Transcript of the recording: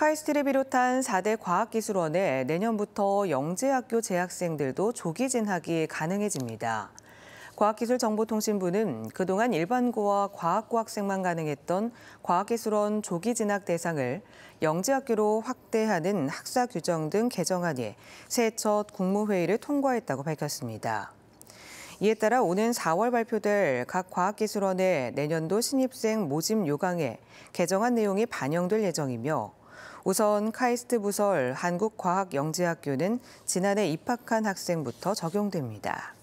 카이스트를 비롯한 4대 과학기술원에 내년부터 영재학교 재학생들도 조기 진학이 가능해집니다. 과학기술정보통신부는 그동안 일반고와 과학고 학생만 가능했던 과학기술원 조기 진학 대상을 영재학교로 확대하는 학사 규정 등 개정안이 새해 첫 국무회의를 통과했다고 밝혔습니다. 이에 따라 오는 4월 발표될 각 과학기술원의 내년도 신입생 모집 요강에 개정안 내용이 반영될 예정이며 우선 카이스트 부설 한국과학영재학교는 지난해 입학한 학생부터 적용됩니다.